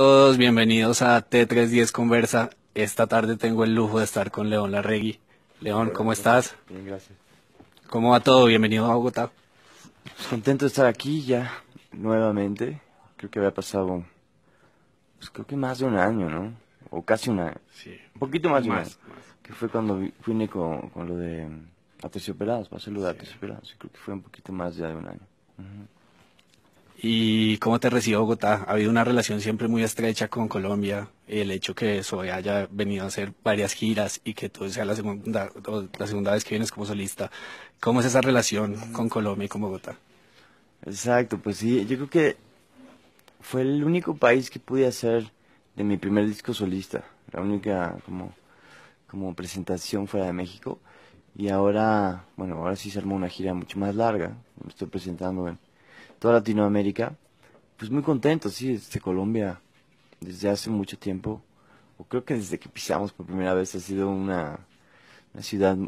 Todos bienvenidos a T310 Conversa. Esta tarde tengo el lujo de estar con León Larregui. León, ¿cómo estás? Bien, gracias. ¿Cómo va todo? Bienvenido a Bogotá. Pues contento de estar aquí ya nuevamente. Creo que había pasado, pues creo que más de un año, ¿no? O casi un año. Sí. Un poquito más Más. Que fue cuando vine con, lo de Aterciopelados, para saludar lo de sí. Creo que fue un poquito más ya de un año y cómo te recibió Bogotá. Ha habido una relación siempre muy estrecha con Colombia. El hecho que Zoe haya venido a hacer varias giras y que tú sea la segunda, la segunda vez que vienes como solista. ¿Cómo es esa relación con Colombia y con Bogotá? Exacto, pues sí, yo creo que fue el único país que pude hacer de mi primer disco solista. La única como, como presentación fuera de México. Y ahora, bueno, ahora sí se armó una gira mucho más larga. Me estoy presentando en toda Latinoamérica, pues muy contento, sí, desde Colombia desde hace mucho tiempo, o creo que desde que pisamos por primera vez ha sido una, ciudad,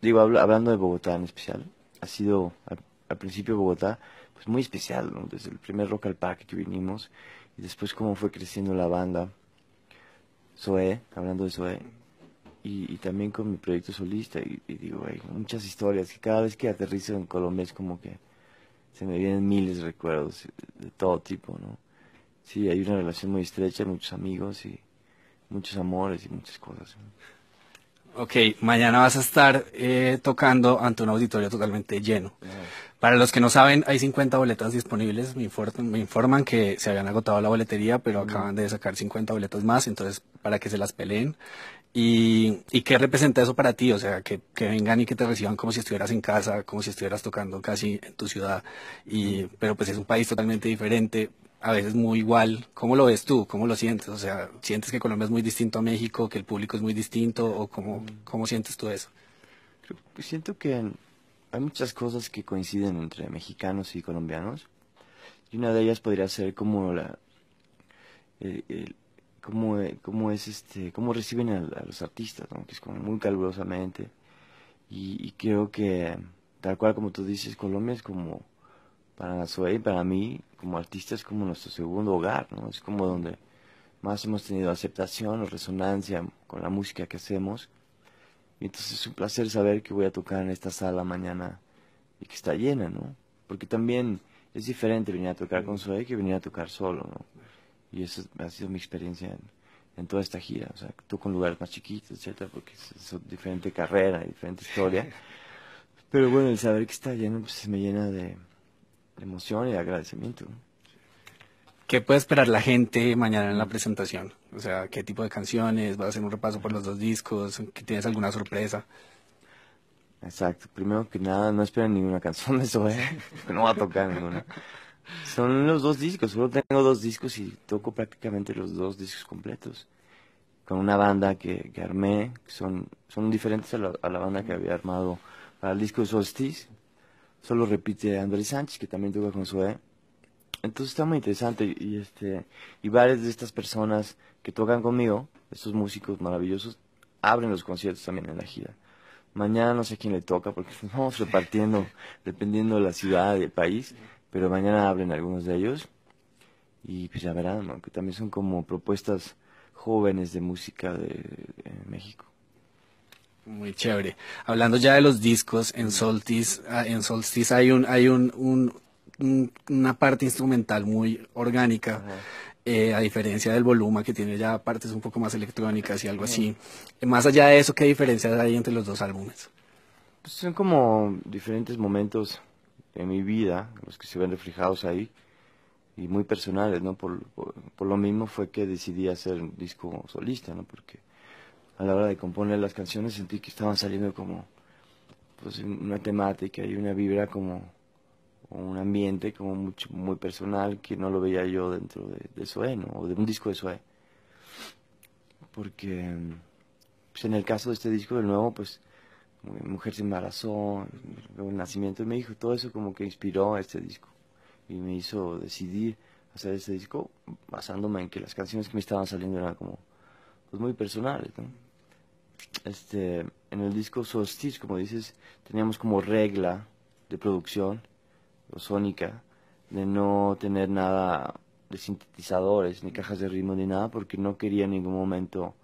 digo, hablando de Bogotá en especial, ha sido al, principio Bogotá, pues muy especial, desde el primer Rock al Parque que vinimos, y después cómo fue creciendo la banda, Zoe, hablando de Zoe, y, también con mi proyecto solista y, y digo, hay muchas historias que cada vez que aterrizo en Colombia es como que se me vienen miles de recuerdos de todo tipo, ¿no? Sí, hay una relación muy estrecha, muchos amigos y muchos amores y muchas cosas. Okay, Ok, mañana vas a estar eh, tocando ante un auditorio totalmente lleno. Ah. Para los que no saben, hay 50 boletas disponibles. Me, informan, que se habían agotado la boletería, pero acaban de sacar 50 boletas más, entonces para que se las peleen. ¿Y, y qué representa eso para ti? O sea, que, vengan y que te reciban como si estuvieras en casa, como si estuvieras tocando casi en tu ciudad, y, pero pues es un país totalmente diferente, a veces muy igual. ¿Cómo lo ves tú? ¿Cómo lo sientes? O sea, ¿sientes que Colombia es muy distinto a México, que el público es muy distinto, o cómo, mm. cómo sientes tú eso? Siento que hay muchas cosas que coinciden entre mexicanos y colombianos, y una de ellas podría ser como la, eh, cómo, eh, cómo es este, cómo reciben a, los artistas, que es como muy calurosamente. Y, creo que, tal cual como tú dices, Colombia es como, para Zoe y para mí, como artista, es como nuestro segundo hogar, ¿no? Es como donde más hemos tenido aceptación o resonancia con la música que hacemos. Y entonces es un placer saber que voy a tocar en esta sala mañana y que está llena, ¿no? Porque también es diferente venir a tocar con Zoe que venir a tocar solo, ¿no? Y eso ha sido mi experiencia en, toda esta gira. O sea, tú con lugares más chiquitos, etcétera, porque es, diferente carrera, diferente historia. Pero bueno, el saber que está lleno, pues, me llena de, emoción y de agradecimiento. ¿Qué puede esperar la gente mañana en la presentación? O sea, ¿qué tipo de canciones? ¿Vas a hacer un repaso por los dos discos? ¿Tienes alguna sorpresa? Exacto. Primero que nada, no esperen ninguna canción de eso, ¿eh? no va a tocar ninguna. Son los dos discos, solo tengo dos discos y toco prácticamente los dos discos completos. Con una banda que, armé, son, son diferentes a la, banda que había armado para el disco de Solstice. Solo repite Andrés Sánchez, que también toca con Sue Entonces está muy interesante y, este, y varias de estas personas que tocan conmigo, estos músicos maravillosos, abren los conciertos también en la gira. Mañana no sé quién le toca porque estamos repartiendo dependiendo de la ciudad, del país pero mañana hablen algunos de ellos y pues ya verán, Que también son como propuestas jóvenes de música de, México. Muy chévere. Hablando ya de los discos, en mm. Solstice, ah, en Solstice hay un, hay un, una parte instrumental muy orgánica. Eh, a diferencia del volumen que tiene ya partes un poco más electrónicas y algo así. más allá de eso, ¿qué diferencias hay entre los dos álbumes? Pues, son como diferentes momentos en mi vida, los que se ven reflejados ahí, y muy personales, ¿no? Por, lo mismo fue que decidí hacer un disco solista, ¿no? Porque a la hora de componer las canciones sentí que estaban saliendo como pues una temática y una vibra como un ambiente como mucho, muy personal que no lo veía yo dentro de, de ¿no? O de un disco de Sue. Porque pues, en el caso de este disco del nuevo, pues Mujer se embarazó, el nacimiento me dijo todo eso como que inspiró este disco y me hizo decidir hacer este disco basándome en que las canciones que me estaban saliendo eran como pues, muy personales, ¿no? Este, en el disco Solstice, como dices, teníamos como regla de producción o sónica de no tener nada de sintetizadores ni cajas de ritmo ni nada porque no quería en ningún momento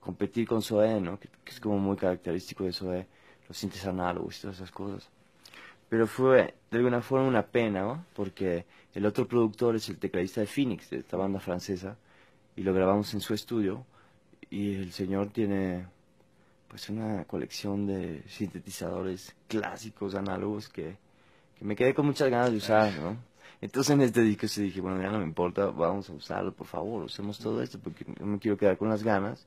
competir con Zoé, ¿no? que, es como muy característico de Zoé, los sintes análogos y todas esas cosas. Pero fue de alguna forma una pena, ¿no? porque el otro productor es el tecladista de Phoenix, de esta banda francesa, y lo grabamos en su estudio, y el señor tiene pues una colección de sintetizadores clásicos, análogos, que, que me quedé con muchas ganas de usar, ¿no? Entonces en este disco se dije, bueno, ya no me importa, vamos a usarlo, por favor, usemos todo esto, porque no me quiero quedar con las ganas.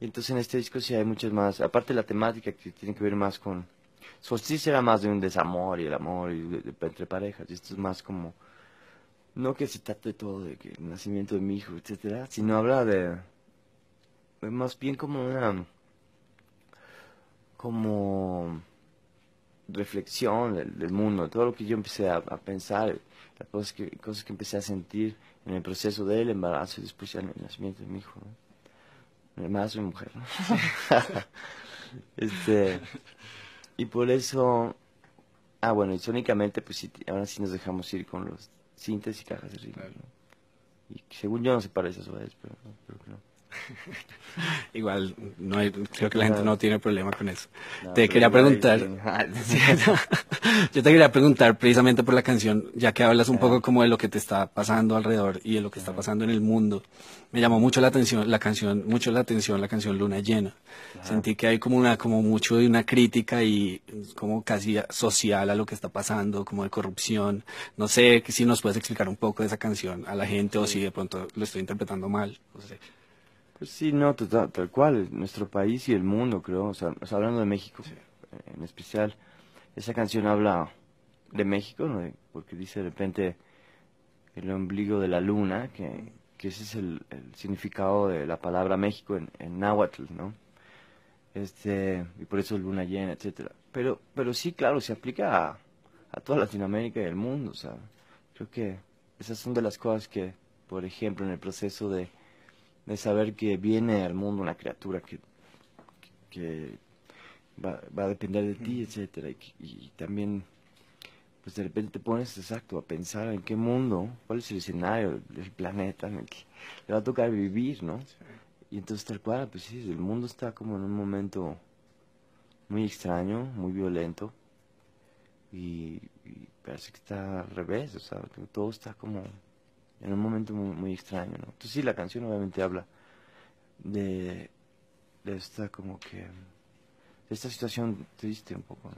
Y entonces en este disco sí hay muchas más, aparte la temática que tiene que ver más con... sí será más de un desamor y el amor entre parejas, y esto es más como... No que se trate todo de que el nacimiento de mi hijo, etcétera, sino habla de... más bien como una... como reflexión del, mundo, todo lo que yo empecé a, pensar, las cosas que, empecé a sentir en el proceso del embarazo y después en el nacimiento de mi hijo. Más mi mujer. este, y por eso. Ah, bueno, y sónicamente, pues sí, ahora sí nos dejamos ir con los cintas y cajas de ritmo. Y según yo no se parece a eso pero, no. Igual, no creo que la gente no tiene problema con eso. te quería preguntar, ah, yo te quería preguntar precisamente por la canción, ya que hablas un poco como de lo que te está pasando alrededor y de lo que está pasando en el mundo. Me llamó mucho la atención la canción, mucho la atención la canción Luna Llena. Sentí que hay como una, como mucho de una crítica y como casi social a lo que está pasando, como de corrupción. No sé si nos puedes explicar un poco de esa canción a la gente o si de pronto lo estoy interpretando mal. No sé. Pues sí, no, tota-, tal cual, nuestro país y el mundo, creo, o sea, hablando de México eh, en especial, esa canción habla de México, ¿no? porque dice de repente el ombligo de la luna, que, ese es el, significado de la palabra México en, náhuatl, ¿no? Este, y por eso luna llena, etcétera. Pero, pero sí, claro, se aplica a, toda Latinoamérica y el mundo, o sea, creo que esas son de las cosas que, por ejemplo, en el proceso de de saber que viene al mundo una criatura que, va, a depender de ti, etcétera, y, también pues de repente te pones exacto a pensar en qué mundo, cuál es el escenario, del planeta en el que le va a tocar vivir, ¿no? Y entonces tal cual, pues sí, el mundo está como en un momento muy extraño, muy violento, y, y parece que está al revés, o sea, todo está como en un momento muy, muy extraño, ¿no? Entonces sí, la canción obviamente habla de, esta como que, de esta situación triste un poco,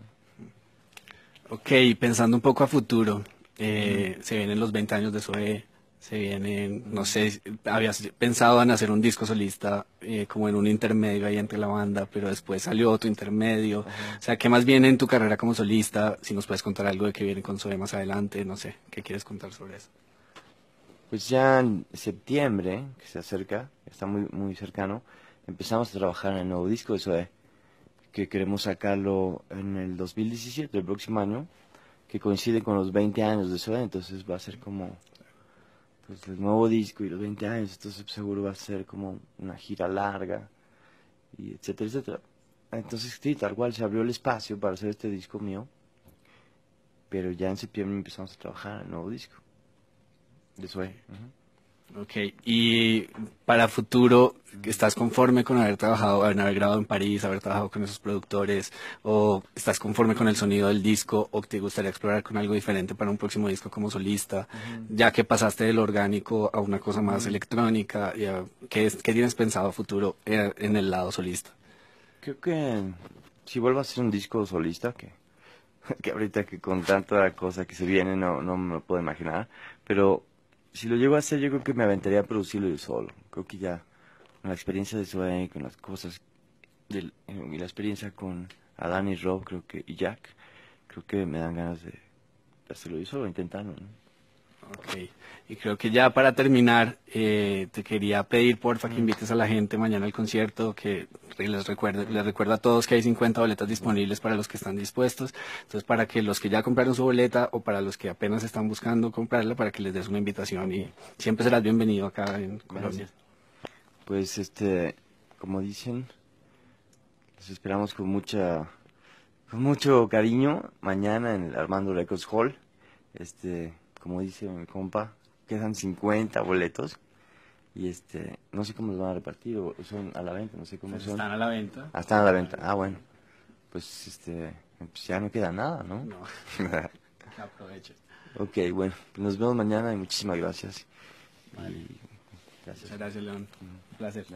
Ok, pensando un poco a futuro, eh, se vienen los 20 años de SOE, se vienen, no sé, habías pensado en hacer un disco solista eh, como en un intermedio ahí entre la banda, pero después salió otro intermedio. O sea, ¿qué más viene en tu carrera como solista? Si nos puedes contar algo de qué viene con SOE más adelante, no sé, ¿qué quieres contar sobre eso? pues ya en septiembre, que se acerca, está muy, muy cercano, empezamos a trabajar en el nuevo disco de S.O.E. que queremos sacarlo en el 2017, el próximo año, que coincide con los 20 años de S.O.E. entonces va a ser como pues, el nuevo disco y los 20 años, entonces seguro va a ser como una gira larga, y etcétera, etcétera. Entonces sí, tal cual se abrió el espacio para hacer este disco mío, pero ya en septiembre empezamos a trabajar en el nuevo disco. Eso Ok, y para futuro, ¿estás conforme con haber trabajado, haber grabado en París, haber trabajado con esos productores? ¿O estás conforme con el sonido del disco? ¿O te gustaría explorar con algo diferente para un próximo disco como solista? Ya que pasaste del orgánico a una cosa más electrónica, ¿qué, tienes pensado futuro eh, en, el lado solista? Creo que si vuelvo a hacer un disco solista, que que ahorita que con tanta cosa que se viene no, no me puedo imaginar, pero si lo llego a hacer, yo creo que me aventaría a producirlo yo solo. Creo que ya con la experiencia de y con las cosas, del, y la experiencia con Adán y Rob, creo que, y Jack, creo que me dan ganas de hacerlo yo solo, intentarlo, ¿no? Y creo que ya para terminar, eh, te quería pedir, porfa, que mm. invites a la gente mañana al concierto, que les recuerdo, les a todos que hay 50 boletas disponibles para los que están dispuestos. Entonces, para que los que ya compraron su boleta o para los que apenas están buscando comprarla, para que les des una invitación y siempre serás bienvenido acá en Colombia. Gracias. Pues, este, como dicen, los esperamos con mucha, con mucho cariño mañana en el Armando Records Hall. Este, como dice mi compa, quedan 50 boletos y este no sé cómo los van a repartir o son a la venta no sé cómo pues son están a la venta ah, están a la venta ah bueno pues este pues ya no queda nada no no Aprovecho. Ok, bueno pues nos vemos mañana y muchísimas gracias gracias gracias León un placer